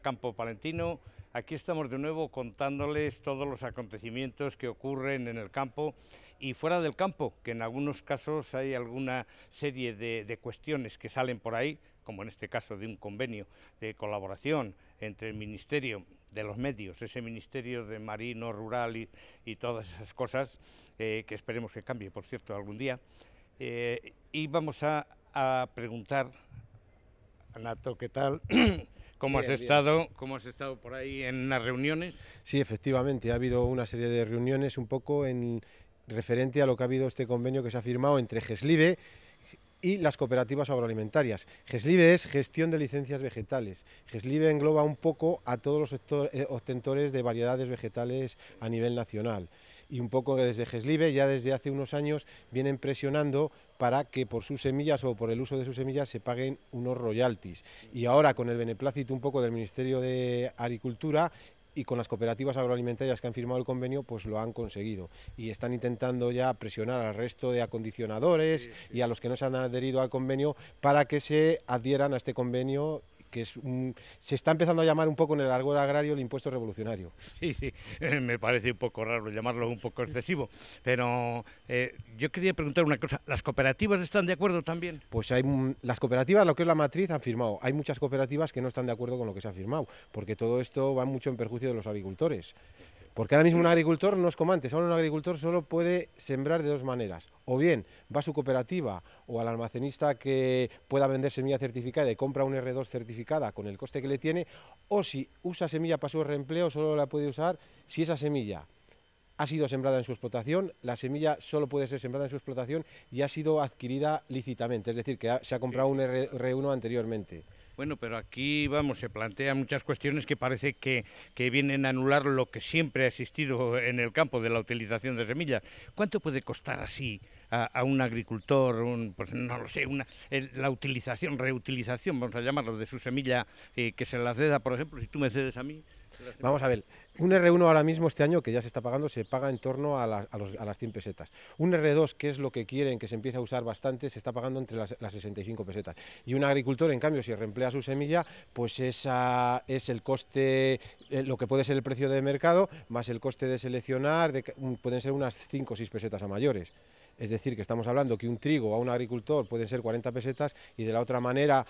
Campo Palentino. Aquí estamos de nuevo contándoles todos los acontecimientos que ocurren en el campo y fuera del campo, que en algunos casos hay alguna serie de, cuestiones que salen por ahí, como en este caso de un convenio de colaboración entre el Ministerio de los Medios, ese Ministerio de Marino, Rural y, todas esas cosas, eh, que esperemos que cambie, por cierto, algún día. Eh, y vamos a, a preguntar, ¿qué tal? ¿Cómo has, estado, has estado por ahí en las reuniones? Sí, efectivamente, ha habido una serie de reuniones un poco en referente a lo que ha habido este convenio que se ha firmado entre GESLIBE y las cooperativas agroalimentarias. GESLIBE es gestión de licencias vegetales. GESLIBE engloba un poco a todos los sectores eh, de variedades vegetales a nivel nacional y un poco desde GESLIBE ya desde hace unos años vienen presionando para que por sus semillas o por el uso de sus semillas se paguen unos royalties. Y ahora con el beneplácito un poco del Ministerio de Agricultura y con las cooperativas agroalimentarias que han firmado el convenio, pues lo han conseguido. Y están intentando ya presionar al resto de acondicionadores y a los que no se han adherido al convenio para que se adhieran a este convenio que es se está empezando a llamar un poco en el argot agrario el impuesto revolucionario. Sí, sí, eh, me parece un poco raro llamarlo un poco excesivo, pero eh, yo quería preguntar una cosa, ¿las cooperativas están de acuerdo también? Pues hay las cooperativas, lo que es la matriz, han firmado. Hay muchas cooperativas que no están de acuerdo con lo que se ha firmado, porque todo esto va mucho en perjuicio de los agricultores. Porque ahora mismo un agricultor no es como antes, ahora un agricultor solo puede sembrar de dos maneras. O bien va a su cooperativa o al almacenista que pueda vender semilla certificada y compra un R2 certificada con el coste que le tiene, o si usa semilla para su reempleo, solo la puede usar si esa semilla ha sido sembrada en su explotación, la semilla solo puede ser sembrada en su explotación y ha sido adquirida lícitamente, es decir, que se ha comprado un R1 anteriormente. Bueno, pero aquí, vamos, se plantean muchas cuestiones que parece que, que vienen a anular lo que siempre ha existido en el campo de la utilización de semillas. ¿Cuánto puede costar así a, un agricultor, un, pues, no lo sé, una, la utilización, reutilización, vamos a llamarlo, de su semilla eh, que se la ceda, por ejemplo, si tú me cedes a mí, Vamos a ver, un R1 ahora mismo este año que ya se está pagando, se paga en torno a, las 100 pesetas. Un R2, que es lo que quieren que se empiece a usar bastante, se está pagando entre las, 65 pesetas. Y un agricultor, en cambio, si reemplea su semilla, pues esa es el coste, eh, lo que puede ser el precio de mercado, más el coste de seleccionar, pueden ser unas 5 o 6 pesetas a mayores. Es decir, que estamos hablando que un trigo a un agricultor pueden ser 40 pesetas y de la otra manera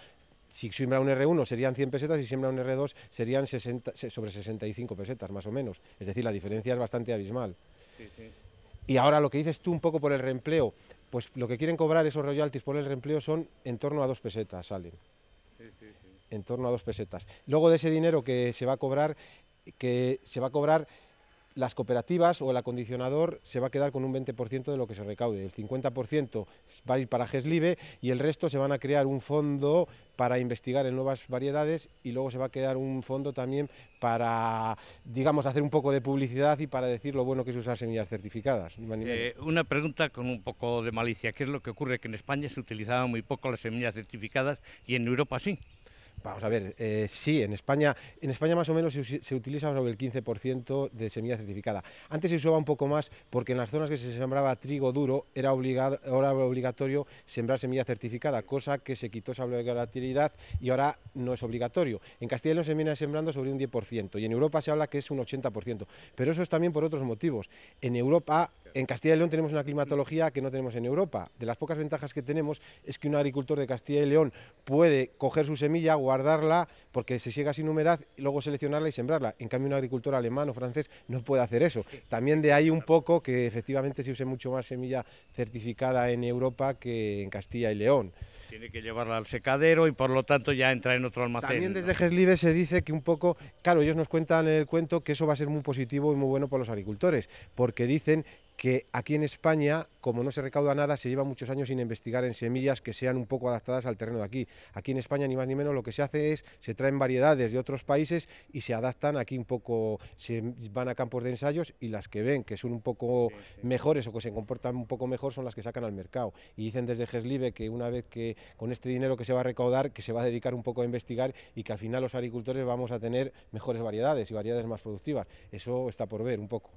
si siembra un R1 serían 100 pesetas y si siembra un R2 serían sobre 65 pesetas, más o menos. Es decir, la diferencia es bastante abismal. Y ahora lo que dices tú un poco por el reempleo, pues lo que quieren cobrar esos royalties por el reempleo son en torno a dos pesetas, salen. en torno a dos pesetas. Luego de ese dinero que se va a cobrar, que se va a cobrar las cooperativas o el acondicionador se va a quedar con un 20% de lo que se recaude. El 50% va a ir para GESLIBE y el resto se van a crear un fondo para investigar en nuevas variedades y luego se va a quedar un fondo también para, digamos, hacer un poco de publicidad y para decir lo bueno que es usar semillas certificadas. Eh, una pregunta con un poco de malicia. ¿Qué es lo que ocurre? Que en España se utilizaban muy poco las semillas certificadas y en Europa sí. Vamos a ver, eh, sí, en España, en España más o menos se, utiliza sobre el 15% de semilla certificada. Antes se usaba un poco más porque en las zonas que se sembraba trigo duro era, obligatorio sembrar semilla certificada, cosa que se quitó esa obligatoriedad y ahora no es obligatorio. En Castilla no León se viene sembrando sobre un 10% y en Europa se habla que es un 80%, pero eso es también por otros motivos. En Europa en Castilla y León tenemos una climatología que no tenemos en Europa. De las pocas ventajas que tenemos es que un agricultor de Castilla y León puede coger su semilla, guardarla, porque se siega sin humedad, y luego seleccionarla y sembrarla. En cambio, un agricultor alemán o francés no puede hacer eso. También de ahí un poco que efectivamente se use mucho más semilla certificada en Europa que en Castilla y León. Tiene que llevarla al secadero y por lo tanto ya entra en otro almacén. También desde Geslive se dice que un poco, claro, ellos nos cuentan en el cuento que eso va a ser muy positivo y muy bueno para los agricultores, porque dicen que aquí en España, como no se recauda nada, se lleva muchos años sin investigar en semillas que sean un poco adaptadas al terreno de aquí. Aquí en España, ni más ni menos, lo que se hace es, se traen variedades de otros países y se adaptan aquí un poco, se van a campos de ensayos y las que ven que son un poco mejores o que se comportan un poco mejor son las que sacan al mercado. Y dicen desde Geslibe que una vez que con este dinero que se va a recaudar, que se va a dedicar un poco a investigar y que al final los agricultores vamos a tener mejores variedades y variedades más productivas. Eso está por ver un poco.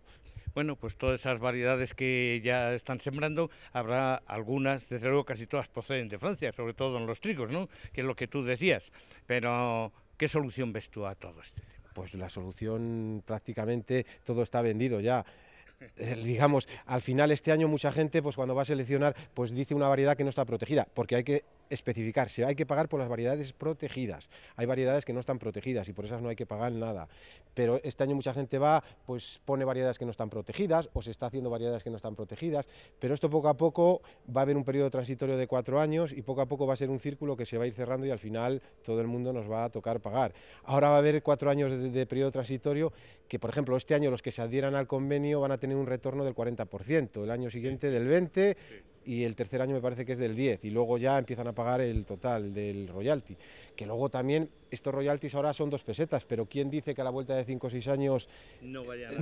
Bueno, pues todas esas variedades que ya están sembrando, habrá algunas, desde luego casi todas proceden de Francia, sobre todo en los trigos, ¿no? Que es lo que tú decías. Pero, ¿qué solución ves tú a todo esto? Pues la solución prácticamente todo está vendido ya eh, digamos, al final este año mucha gente, pues cuando va a seleccionar, pues dice una variedad que no está protegida, porque hay que especificar, hay que pagar por las variedades protegidas. Hay variedades que no están protegidas y por esas no hay que pagar nada. Pero este año mucha gente va, pues pone variedades que no están protegidas o se está haciendo variedades que no están protegidas, pero esto poco a poco va a haber un periodo transitorio de cuatro años y poco a poco va a ser un círculo que se va a ir cerrando y al final todo el mundo nos va a tocar pagar. Ahora va a haber cuatro años de, de periodo transitorio que, por ejemplo, este año los que se adhieran al convenio van a tener un retorno del 40%, el año siguiente del 20%, y el tercer año me parece que es del 10 y luego ya empiezan a pagar el total del royalty, que luego también estos royalties ahora son dos pesetas, pero ¿quién dice que a la vuelta de 5 o 6 años no vayan,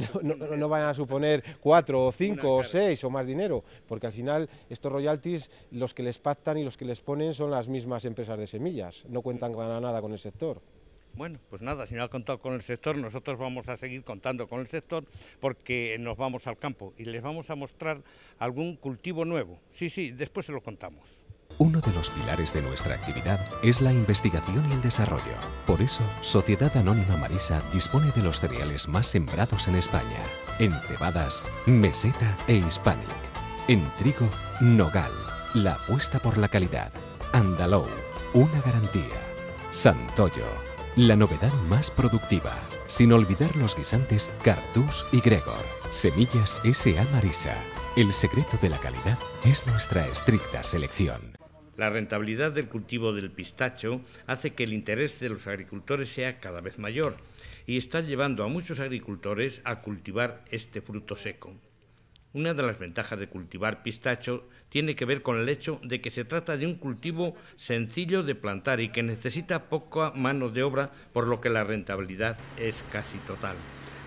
a suponer 4 o 5 o 6 o más dinero? Porque al final estos royalties los que les pactan y los que les ponen son las mismas empresas de semillas, no cuentan para nada con el sector. Bueno, pues nada, si no ha contado con el sector, nosotros vamos a seguir contando con el sector porque nos vamos al campo y les vamos a mostrar algún cultivo nuevo. Sí, sí, después se lo contamos. Uno de los pilares de nuestra actividad es la investigación y el desarrollo. Por eso, Sociedad Anónima Marisa dispone de los cereales más sembrados en España, en cebadas, meseta e hispanic, en trigo, nogal, la apuesta por la calidad, andalou, una garantía, santoyo, la novedad más productiva, sin olvidar los guisantes Cartus y Gregor. Semillas S.A. Marisa. El secreto de la calidad es nuestra estricta selección. La rentabilidad del cultivo del pistacho hace que el interés de los agricultores sea cada vez mayor y está llevando a muchos agricultores a cultivar este fruto seco. Una de las ventajas de cultivar pistacho tiene que ver con el hecho de que se trata de un cultivo sencillo de plantar y que necesita poca mano de obra, por lo que la rentabilidad es casi total.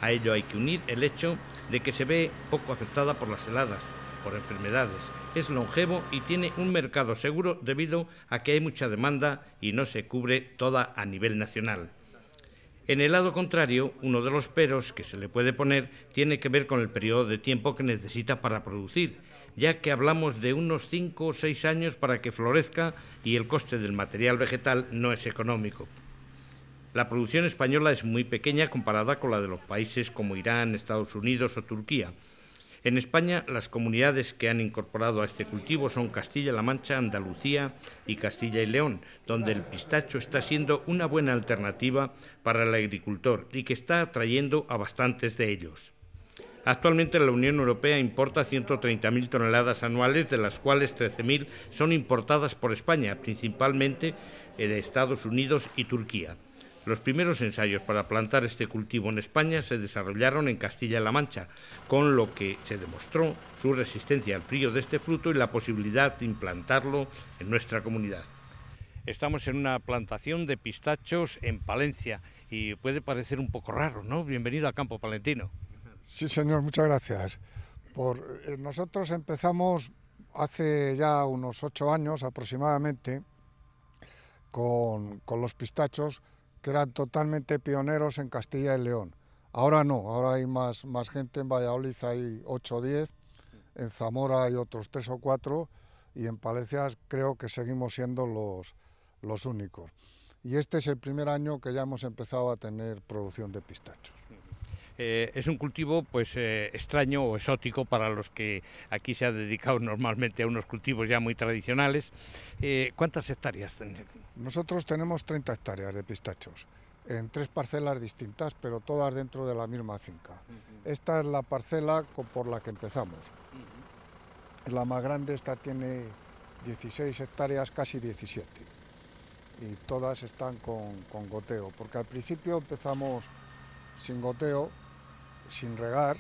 A ello hay que unir el hecho de que se ve poco afectada por las heladas, por enfermedades, es longevo y tiene un mercado seguro debido a que hay mucha demanda y no se cubre toda a nivel nacional. En el lado contrario, uno de los peros que se le puede poner tiene que ver con el periodo de tiempo que necesita para producir ya que hablamos de unos cinco o seis años para que florezca y el coste del material vegetal no es económico. La producción española es muy pequeña comparada con la de los países como Irán, Estados Unidos o Turquía. En España, las comunidades que han incorporado a este cultivo son Castilla-La Mancha, Andalucía y Castilla y León, donde el pistacho está siendo una buena alternativa para el agricultor y que está atrayendo a bastantes de ellos. Actualmente la Unión Europea importa 130.000 toneladas anuales, de las cuales 13.000 son importadas por España, principalmente de Estados Unidos y Turquía. Los primeros ensayos para plantar este cultivo en España se desarrollaron en Castilla-La Mancha, con lo que se demostró su resistencia al frío de este fruto y la posibilidad de implantarlo en nuestra comunidad. Estamos en una plantación de pistachos en Palencia y puede parecer un poco raro, ¿no? Bienvenido a Campo Palentino. Sí, señor, muchas gracias. Por, eh, nosotros empezamos hace ya unos ocho años aproximadamente con, los pistachos que eran totalmente pioneros en Castilla y León. Ahora no, ahora hay más, gente, en Valladolid hay ocho o diez, en Zamora hay otros tres o cuatro y en Palencia creo que seguimos siendo los únicos. Y este es el primer año que ya hemos empezado a tener producción de pistachos. Eh, es un cultivo pues eh, extraño o exótico para los que aquí se ha dedicado normalmente a unos cultivos ya muy tradicionales. Eh, ¿Cuántas hectáreas tenemos? Nosotros tenemos 30 hectáreas de pistachos en tres parcelas distintas, pero todas dentro de la misma finca. Esta es la parcela por la que empezamos. La más grande, esta tiene 16 hectáreas, casi 17. Y todas están con, con goteo, porque al principio empezamos sin goteo, sin regar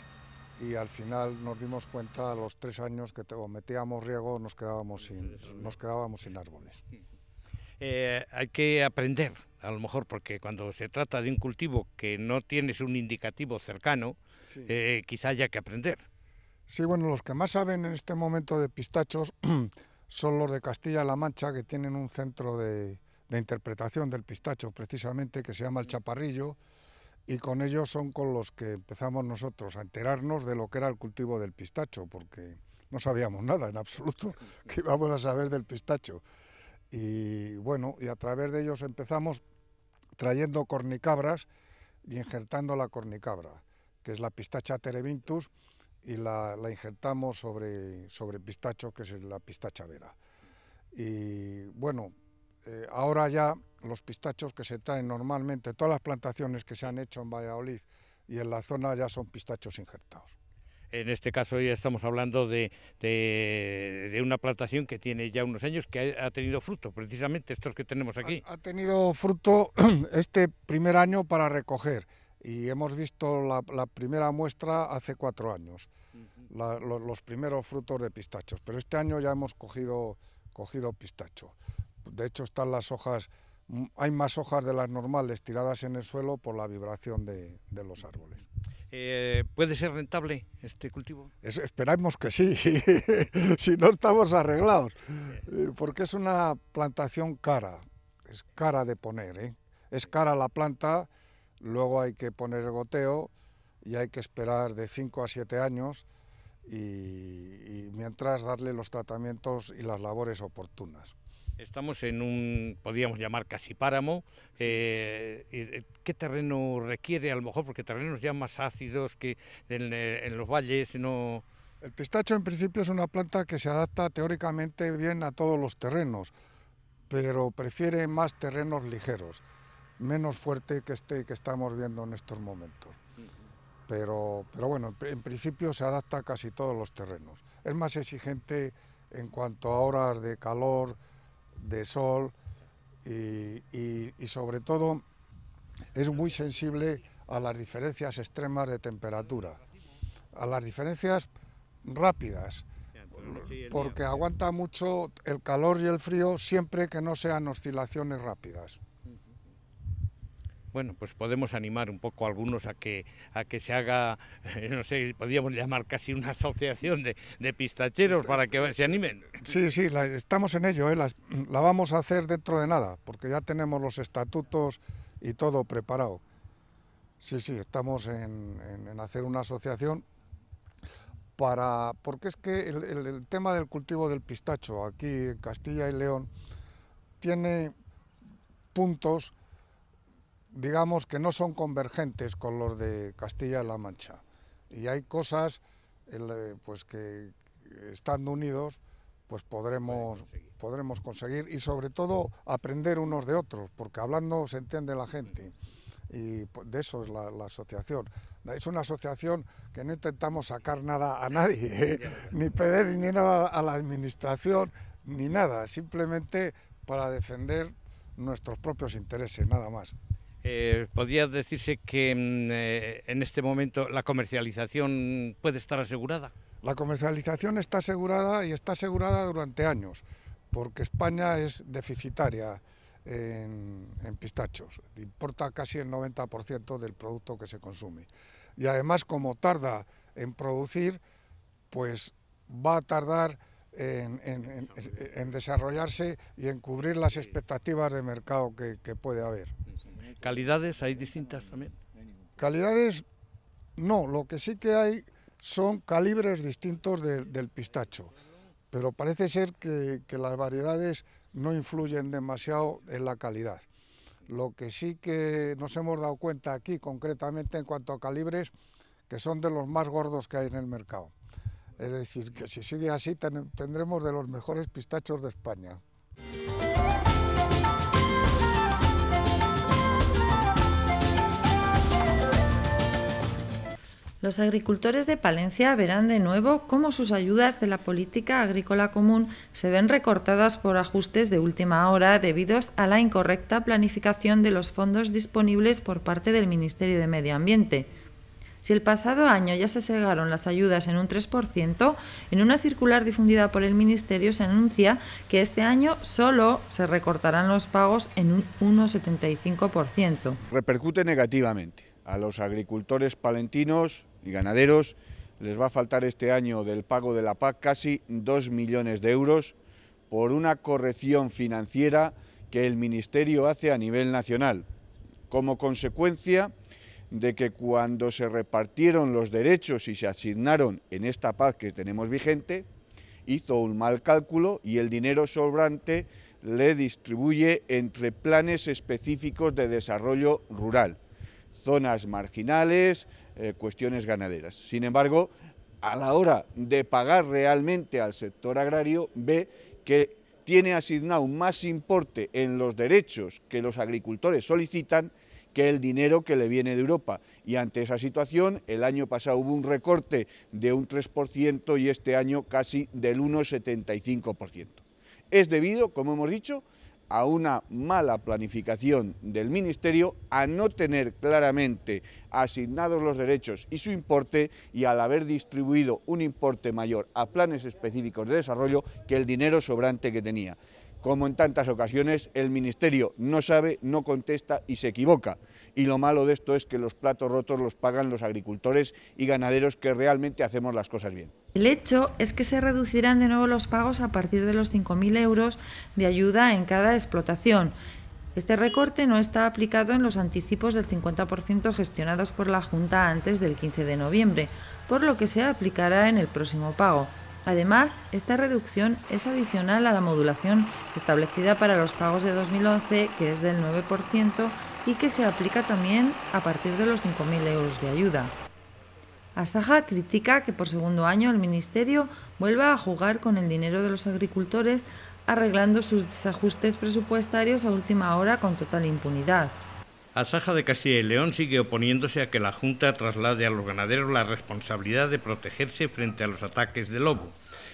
y al final nos dimos cuenta a los tres años que o metíamos riego nos quedábamos sin, nos quedábamos sin árboles. Eh, hay que aprender, a lo mejor, porque cuando se trata de un cultivo que no tienes un indicativo cercano, quizás eh, quizá haya que aprender. Sí, bueno, los que más saben en este momento de pistachos son los de Castilla-La Mancha, que tienen un centro de, de interpretación del pistacho, precisamente, que se llama El Chaparrillo, y con ellos son con los que empezamos nosotros a enterarnos de lo que era el cultivo del pistacho, porque no sabíamos nada en absoluto que íbamos a saber del pistacho. Y bueno, y a través de ellos empezamos trayendo cornicabras y injertando la cornicabra, que es la pistacha terevintus... y la, injertamos sobre, sobre pistacho, que es la pistacha vera. Y bueno, eh, ahora ya los pistachos que se traen normalmente, todas las plantaciones que se han hecho en Valladolid y en la zona ya son pistachos injertados. En este caso ya estamos hablando de, de, una plantación que tiene ya unos años, que ha, tenido fruto, precisamente estos que tenemos aquí. Ha, tenido fruto este primer año para recoger y hemos visto la, primera muestra hace cuatro años, los, los primeros frutos de pistachos, pero este año ya hemos cogido, cogido pistacho. De hecho están las hojas hay más hojas de las normales tiradas en el suelo por la vibración de, los árboles. Eh, ¿Puede ser rentable este cultivo? esperamos que sí, si no estamos arreglados, eh, porque es una plantación cara, es cara de poner, ¿eh? es cara la planta, luego hay que poner el goteo y hay que esperar de 5 a 7 años y mientras darle los tratamientos y las labores oportunas. Estamos en un, podríamos llamar casi páramo. Eh, eh, ¿Qué terreno requiere a lo mejor? Porque terrenos ya más ácidos que eh, en, los valles no... El pistacho en principio es una planta que se adapta teóricamente bien a todos los terrenos, pero prefiere más terrenos ligeros, menos fuerte que este que estamos viendo en estos momentos. Pero, pero bueno, en principio se adapta a casi todos los terrenos. Es más exigente en cuanto a horas de calor, de sol y, sobre todo es muy sensible a las diferencias extremas de temperatura, a las diferencias rápidas, porque aguanta mucho el calor y el frío siempre que no sean oscilaciones rápidas bueno, pues podemos animar un poco a algunos a que, a que se haga, no sé, podríamos llamar casi una asociación de, pistacheros para que se animen. Sí, sí, estamos en ello, ¿eh? la, vamos a hacer dentro de nada, porque ya tenemos los estatutos y todo preparado. Sí, sí, estamos en, hacer una asociación para, porque es que el tema del cultivo del pistacho aquí en Castilla y León tiene puntos digamos, que no son convergentes con los de Castilla-La Mancha. Y hay cosas eh, pues, que, estando unidos, pues podremos conseguir. podremos conseguir y sobre todo aprender unos de otros, porque hablando se entiende la gente y pues, de eso es la, asociación. Es una asociación que no intentamos sacar nada a nadie, ¿eh? ni pedir ni nada a la administración, ni nada, simplemente para defender nuestros propios intereses, nada más. Eh, podría decirse que mm, eh, en este momento la comercialización puede estar asegurada. La comercialización está asegurada y está asegurada durante años, porque España es deficitaria en, pistachos, importa casi el 90% del producto que se consume. Y además, como tarda en producir, pues va a tardar en, desarrollarse y en cubrir las expectativas de mercado que puede haber. ¿Calidades hay distintas también? Calidades, no, lo que sí que hay son calibres distintos del pistacho, pero parece ser que, las variedades no influyen demasiado en la calidad. Lo que sí que nos hemos dado cuenta aquí, concretamente en cuanto a calibres, que son de los más gordos que hay en el mercado. Es decir, que si sigue así tendremos de los mejores pistachos de España. Los agricultores de Palencia verán de nuevo cómo sus ayudas de la política agrícola común se ven recortadas por ajustes de última hora debido a la incorrecta planificación de los fondos disponibles por parte del Ministerio de Medio Ambiente. Si el pasado año ya se segaron las ayudas en un 3%, en una circular difundida por el Ministerio se anuncia que este año solo se recortarán los pagos en un 1,75%. Repercute negativamente a los agricultores palentinos y ganaderos. Les va a faltar este año del pago de la PAC casi 2 millones de euros por una corrección financiera que el Ministerio hace a nivel nacional, como consecuencia de que cuando se repartieron los derechos y se asignaron en esta PAC que tenemos vigente, hizo un mal cálculo y el dinero sobrante le distribuye entre planes específicos de desarrollo rural, zonas marginales, eh, cuestiones ganaderas. Sin embargo, a la hora de pagar realmente al sector agrario, ve que tiene asignado más importe en los derechos que los agricultores solicitan que el dinero que le viene de Europa. Y ante esa situación, el año pasado hubo un recorte de un 3% y este año casi del 1,75%. Es debido, como hemos dicho, a una mala planificación del Ministerio, a no tener claramente asignados los derechos y su importe y al haber distribuido un importe mayor a planes específicos de desarrollo que el dinero sobrante que tenía. Como en tantas ocasiones, el Ministerio no sabe, no contesta y se equivoca. Y lo malo de esto es que los platos rotos los pagan los agricultores y ganaderos que realmente hacemos las cosas bien. El hecho es que se reducirán de nuevo los pagos a partir de los 5.000 euros de ayuda en cada explotación. Este recorte no está aplicado en los anticipos del 50% gestionados por la Junta antes del 15 de noviembre, por lo que se aplicará en el próximo pago. Además, esta reducción es adicional a la modulación establecida para los pagos de 2011, que es del 9%, y que se aplica también a partir de los 5.000 euros de ayuda. Asaja critica que por segundo año el Ministerio vuelva a jugar con el dinero de los agricultores arreglando sus desajustes presupuestarios a última hora con total impunidad. Asaja de Castilla y León sigue oponiéndose a que la Junta traslade a los ganaderos la responsabilidad de protegerse frente a los ataques de lobo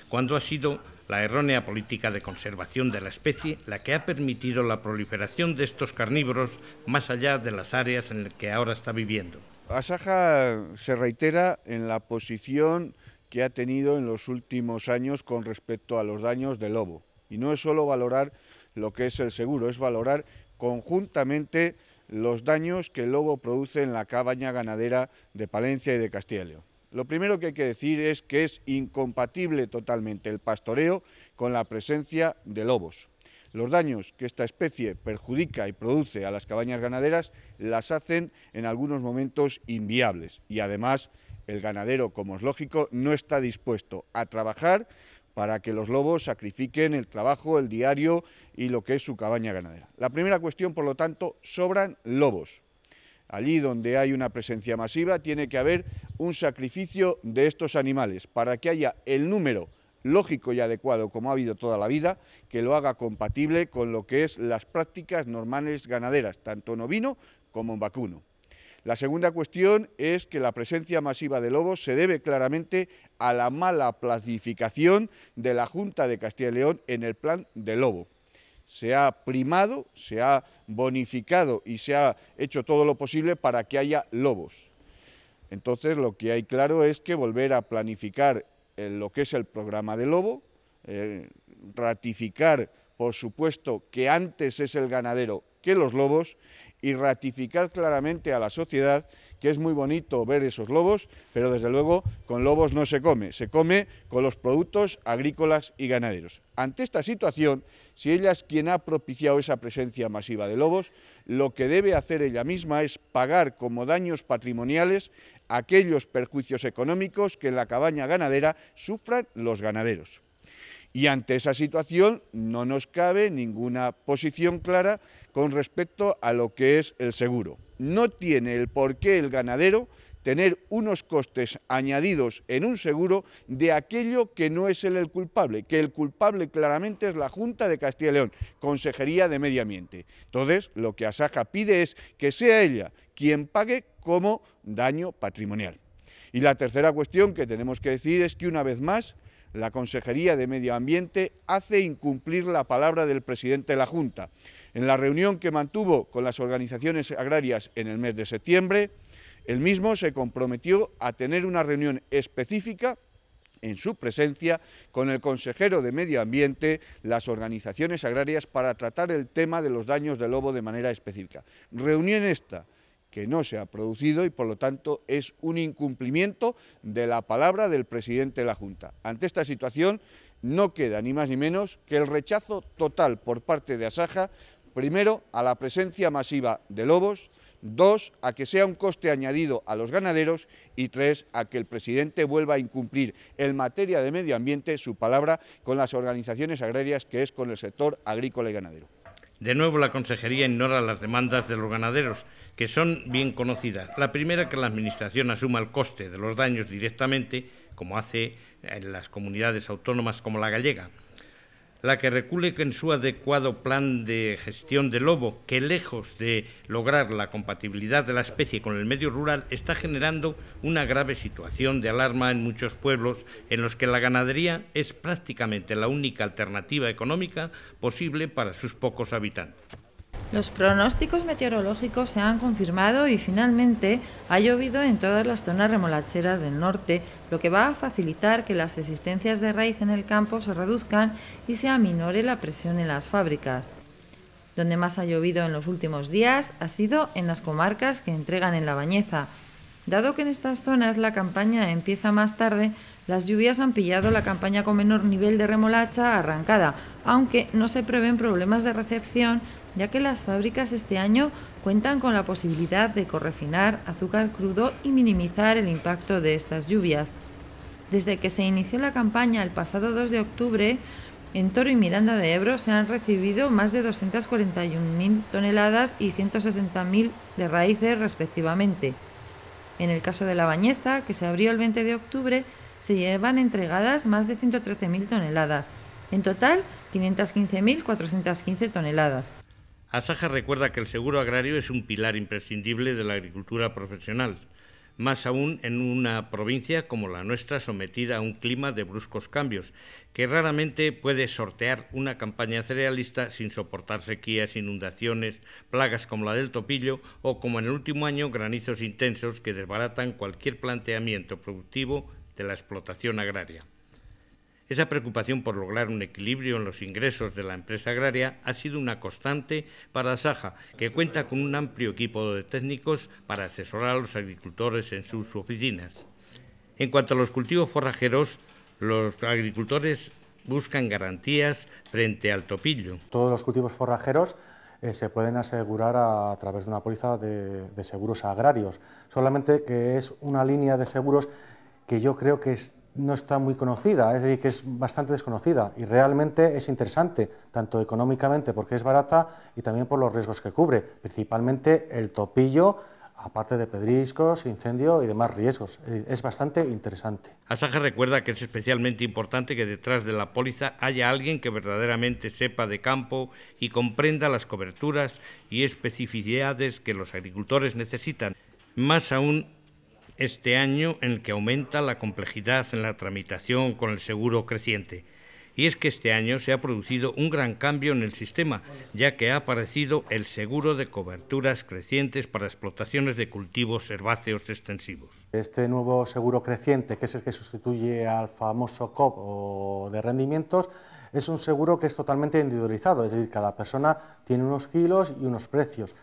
cuando ha sido la errónea política de conservación de la especie la que ha permitido la proliferación de estos carnívoros más allá de las áreas en las que ahora está viviendo. Asaja se reitera en la posición que ha tenido en los últimos años con respecto a los daños del lobo. Y no es solo valorar lo que es el seguro, es valorar conjuntamente los daños que el lobo produce en la cabaña ganadera de Palencia y de Castilla León. Lo primero que hay que decir es que es incompatible totalmente el pastoreo con la presencia de lobos. Los daños que esta especie perjudica y produce a las cabañas ganaderas las hacen en algunos momentos inviables y además el ganadero, como es lógico, no está dispuesto a trabajar para que los lobos sacrifiquen el trabajo, el diario y lo que es su cabaña ganadera. La primera cuestión, por lo tanto, sobran lobos. Allí donde hay una presencia masiva tiene que haber un sacrificio de estos animales para que haya el número lógico y adecuado como ha habido toda la vida, que lo haga compatible con lo que es las prácticas normales ganaderas, tanto en ovino como en vacuno. La segunda cuestión es que la presencia masiva de lobos se debe claramente a la mala planificación de la Junta de Castilla y León en el plan de lobo se ha primado, se ha bonificado y se ha hecho todo lo posible para que haya lobos. Entonces lo que hay claro es que volver a planificar eh, lo que es el programa de lobo, eh, ratificar por supuesto que antes es el ganadero que los lobos y ratificar claramente a la sociedad que es muy bonito ver esos lobos, pero desde luego con lobos no se come, se come con los productos agrícolas y ganaderos. Ante esta situación, si ella es quien ha propiciado esa presencia masiva de lobos, lo que debe hacer ella misma es pagar como daños patrimoniales aquellos perjuicios económicos que en la cabaña ganadera sufran los ganaderos. Y ante esa situación no nos cabe ninguna posición clara con respecto a lo que es el seguro. No tiene el porqué el ganadero tener unos costes añadidos en un seguro de aquello que no es él el culpable, que el culpable claramente es la Junta de Castilla y León, Consejería de Medio Ambiente. Entonces, lo que Asaja pide es que sea ella quien pague como daño patrimonial. Y la tercera cuestión que tenemos que decir es que una vez más la Consejería de Medio Ambiente hace incumplir la palabra del presidente de la Junta. En la reunión que mantuvo con las organizaciones agrarias en el mes de septiembre, el mismo se comprometió a tener una reunión específica en su presencia con el consejero de Medio Ambiente, las organizaciones agrarias para tratar el tema de los daños del lobo de manera específica. Reunión esta que no se ha producido y por lo tanto es un incumplimiento de la palabra del presidente de la Junta. Ante esta situación no queda ni más ni menos que el rechazo total por parte de Asaja, primero a la presencia masiva de lobos, dos, a que sea un coste añadido a los ganaderos y tres, a que el presidente vuelva a incumplir en materia de medio ambiente su palabra con las organizaciones agrarias que es con el sector agrícola y ganadero. De nuevo, la Consejería ignora las demandas de los ganaderos, que son bien conocidas. La primera, que la Administración asuma el coste de los daños directamente, como hace en las comunidades autónomas como la gallega la que recule en su adecuado plan de gestión del lobo, que lejos de lograr la compatibilidad de la especie con el medio rural, está generando una grave situación de alarma en muchos pueblos en los que la ganadería es prácticamente la única alternativa económica posible para sus pocos habitantes. Los pronósticos meteorológicos se han confirmado y finalmente ha llovido en todas las zonas remolacheras del norte, lo que va a facilitar que las existencias de raíz en el campo se reduzcan y se aminore la presión en las fábricas. Donde más ha llovido en los últimos días ha sido en las comarcas que entregan en la bañeza. Dado que en estas zonas la campaña empieza más tarde, las lluvias han pillado la campaña con menor nivel de remolacha arrancada, aunque no se prevén problemas de recepción ya que las fábricas este año cuentan con la posibilidad de correfinar azúcar crudo y minimizar el impacto de estas lluvias. Desde que se inició la campaña el pasado 2 de octubre, en Toro y Miranda de Ebro se han recibido más de 241.000 toneladas y 160.000 de raíces respectivamente. En el caso de La Bañeza, que se abrió el 20 de octubre, se llevan entregadas más de 113.000 toneladas. En total, 515.415 toneladas. Asaja recuerda que el seguro agrario es un pilar imprescindible de la agricultura profesional, más aún en una provincia como la nuestra sometida a un clima de bruscos cambios, que raramente puede sortear una campaña cerealista sin soportar sequías, inundaciones, plagas como la del topillo o como en el último año granizos intensos que desbaratan cualquier planteamiento productivo de la explotación agraria. Esa preocupación por lograr un equilibrio en los ingresos de la empresa agraria ha sido una constante para Saja, que cuenta con un amplio equipo de técnicos para asesorar a los agricultores en sus oficinas. En cuanto a los cultivos forrajeros, los agricultores buscan garantías frente al topillo. Todos los cultivos forrajeros eh, se pueden asegurar a, través de una póliza de, de, seguros agrarios, solamente que es una línea de seguros que yo creo que es, no está muy conocida, es decir, que es bastante desconocida y realmente es interesante, tanto económicamente porque es barata y también por los riesgos que cubre, principalmente el topillo, aparte de pedriscos, incendio y demás riesgos. Es bastante interesante. Asaja recuerda que es especialmente importante que detrás de la póliza haya alguien que verdaderamente sepa de campo y comprenda las coberturas y especificidades que los agricultores necesitan, más aún este año en el que aumenta la complejidad en la tramitación con el seguro creciente. Y es que este año se ha producido un gran cambio en el sistema, ya que ha aparecido el seguro de coberturas crecientes para explotaciones de cultivos herbáceos extensivos. Este nuevo seguro creciente, que es el que sustituye al famoso COP de rendimientos, es un seguro que es totalmente individualizado, es decir, cada persona tiene unos kilos y unos precios.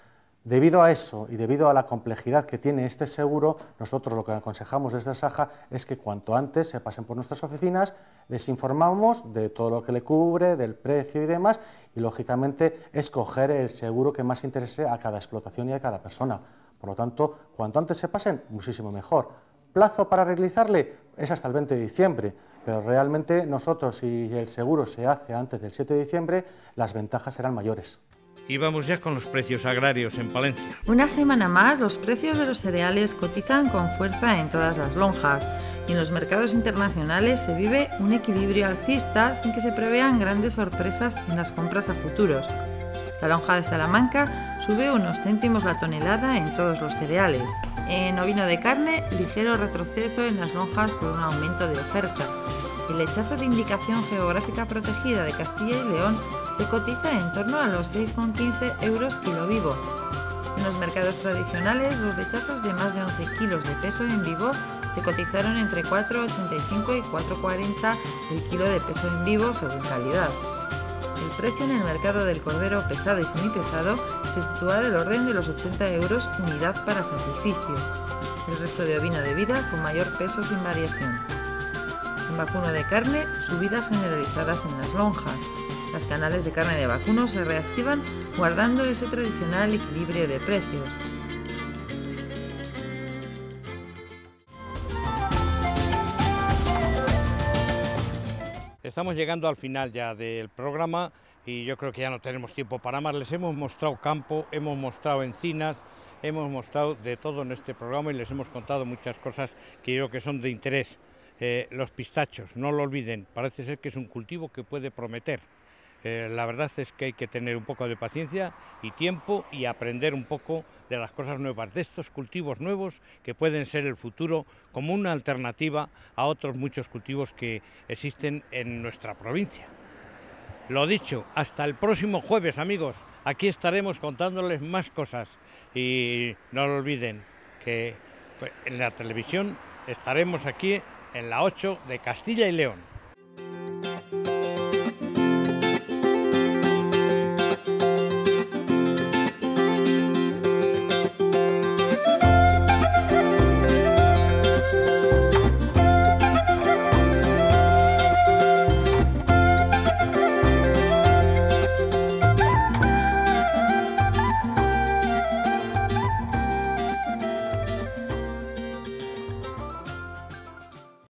Debido a eso y debido a la complejidad que tiene este seguro, nosotros lo que aconsejamos desde Saja es que cuanto antes se pasen por nuestras oficinas, les informamos de todo lo que le cubre, del precio y demás, y lógicamente escoger el seguro que más interese a cada explotación y a cada persona. Por lo tanto, cuanto antes se pasen, muchísimo mejor. ¿Plazo para realizarle? Es hasta el 20 de diciembre, pero realmente nosotros, si el seguro se hace antes del 7 de diciembre, las ventajas serán mayores. Y vamos ya con los precios agrarios en Palencia. Una semana más, los precios de los cereales cotizan con fuerza en todas las lonjas y en los mercados internacionales se vive un equilibrio alcista sin que se prevean grandes sorpresas en las compras a futuros. La lonja de Salamanca sube unos céntimos la tonelada en todos los cereales. En ovino de carne, ligero retroceso en las lonjas por un aumento de oferta. El lechazo de indicación geográfica protegida de Castilla y León se cotiza en torno a los 6,15 euros kilo vivo. En los mercados tradicionales, los rechazos de más de 11 kilos de peso en vivo se cotizaron entre 4,85 y 4,40 el kilo de peso en vivo según calidad. El precio en el mercado del cordero pesado y semipesado se sitúa del orden de los 80 euros unidad para sacrificio. El resto de ovino de vida con mayor peso sin variación. En vacuno de carne, subidas generalizadas en las lonjas, los canales de carne de vacuno se reactivan guardando ese tradicional equilibrio de precios. Estamos llegando al final ya del programa y yo creo que ya no tenemos tiempo para más. Les hemos mostrado campo, hemos mostrado encinas, hemos mostrado de todo en este programa y les hemos contado muchas cosas que yo creo que son de interés. Eh, los pistachos, no lo olviden, parece ser que es un cultivo que puede prometer. Eh, la verdad es que hay que tener un poco de paciencia y tiempo y aprender un poco de las cosas nuevas, de estos cultivos nuevos que pueden ser el futuro como una alternativa a otros muchos cultivos que existen en nuestra provincia. Lo dicho, hasta el próximo jueves amigos, aquí estaremos contándoles más cosas y no lo olviden que pues, en la televisión estaremos aquí en la 8 de Castilla y León.